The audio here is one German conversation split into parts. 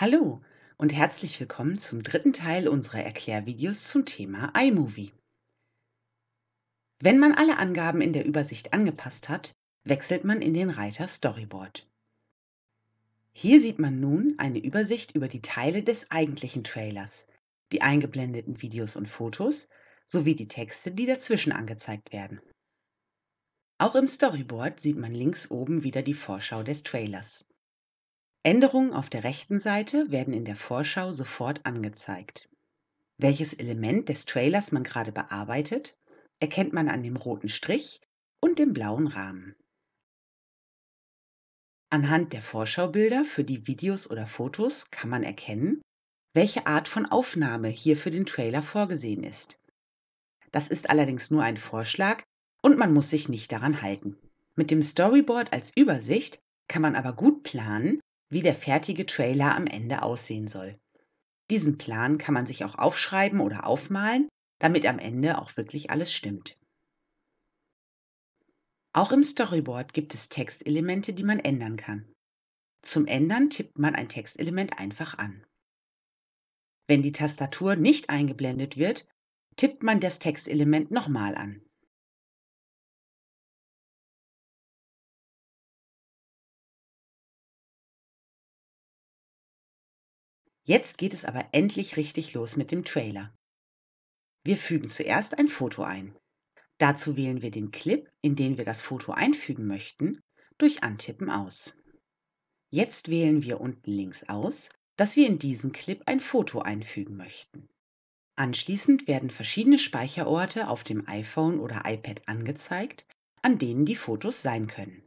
Hallo und herzlich willkommen zum dritten Teil unserer Erklärvideos zum Thema iMovie. Wenn man alle Angaben in der Übersicht angepasst hat, wechselt man in den Reiter Storyboard. Hier sieht man nun eine Übersicht über die Teile des eigentlichen Trailers, die eingeblendeten Videos und Fotos sowie die Texte, die dazwischen angezeigt werden. Auch im Storyboard sieht man links oben wieder die Vorschau des Trailers. Änderungen auf der rechten Seite werden in der Vorschau sofort angezeigt. Welches Element des Trailers man gerade bearbeitet, erkennt man an dem roten Strich und dem blauen Rahmen. Anhand der Vorschaubilder für die Videos oder Fotos kann man erkennen, welche Art von Aufnahme hier für den Trailer vorgesehen ist. Das ist allerdings nur ein Vorschlag und man muss sich nicht daran halten. Mit dem Storyboard als Übersicht kann man aber gut planen, wie der fertige Trailer am Ende aussehen soll. Diesen Plan kann man sich auch aufschreiben oder aufmalen, damit am Ende auch wirklich alles stimmt. Auch im Storyboard gibt es Textelemente, die man ändern kann. Zum Ändern tippt man ein Textelement einfach an. Wenn die Tastatur nicht eingeblendet wird, tippt man das Textelement nochmal an. Jetzt geht es aber endlich richtig los mit dem Trailer. Wir fügen zuerst ein Foto ein. Dazu wählen wir den Clip, in den wir das Foto einfügen möchten, durch Antippen aus. Jetzt wählen wir unten links aus, dass wir in diesen Clip ein Foto einfügen möchten. Anschließend werden verschiedene Speicherorte auf dem iPhone oder iPad angezeigt, an denen die Fotos sein können.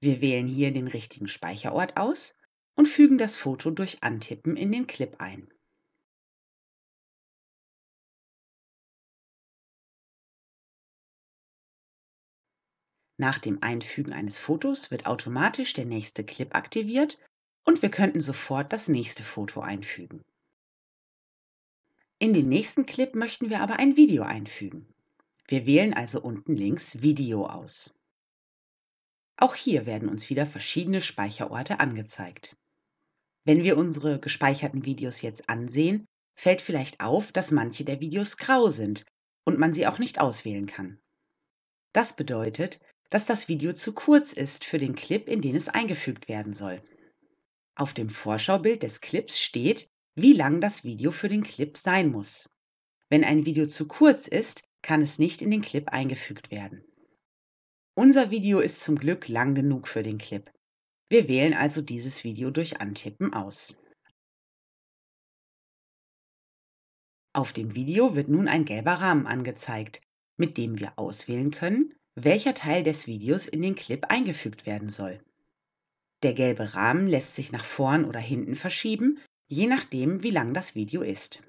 Wir wählen hier den richtigen Speicherort aus und fügen das Foto durch Antippen in den Clip ein. Nach dem Einfügen eines Fotos wird automatisch der nächste Clip aktiviert und wir könnten sofort das nächste Foto einfügen. In den nächsten Clip möchten wir aber ein Video einfügen. Wir wählen also unten links Video aus. Auch hier werden uns wieder verschiedene Speicherorte angezeigt. Wenn wir unsere gespeicherten Videos jetzt ansehen, fällt vielleicht auf, dass manche der Videos grau sind und man sie auch nicht auswählen kann. Das bedeutet, dass das Video zu kurz ist für den Clip, in den es eingefügt werden soll. Auf dem Vorschaubild des Clips steht, wie lang das Video für den Clip sein muss. Wenn ein Video zu kurz ist, kann es nicht in den Clip eingefügt werden. Unser Video ist zum Glück lang genug für den Clip. Wir wählen also dieses Video durch Antippen aus. Auf dem Video wird nun ein gelber Rahmen angezeigt, mit dem wir auswählen können, welcher Teil des Videos in den Clip eingefügt werden soll. Der gelbe Rahmen lässt sich nach vorn oder hinten verschieben, je nachdem, wie lang das Video ist.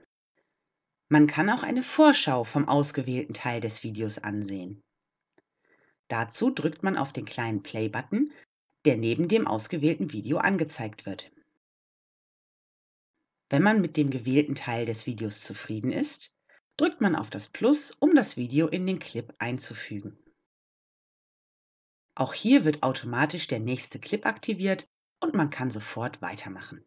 Man kann auch eine Vorschau vom ausgewählten Teil des Videos ansehen. Dazu drückt man auf den kleinen Play-Button, der neben dem ausgewählten Video angezeigt wird. Wenn man mit dem gewählten Teil des Videos zufrieden ist, drückt man auf das Plus, um das Video in den Clip einzufügen. Auch hier wird automatisch der nächste Clip aktiviert und man kann sofort weitermachen.